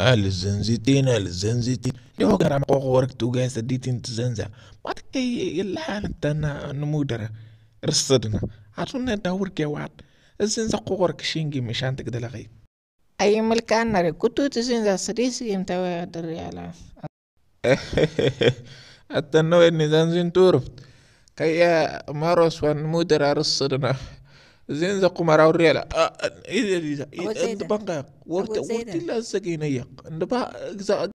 الزنزتين الزنزتين يو غرام قوق ورك تو غايس ديتين تزنزا مات كي الحالة تانا نمودرة رصدنا عطونا دور كوات الزنزا قوق شينجي مشان تقدر غيب أي ملكان نري كتو تزنزا سريسي يمتوى الريالة أتنو إني زنزين تورفت كي ماروس وان مودرة رصدنا زنزا قمراو الريالة إذا إذا إذا بانقاق وقت وقت لا سكينية نبا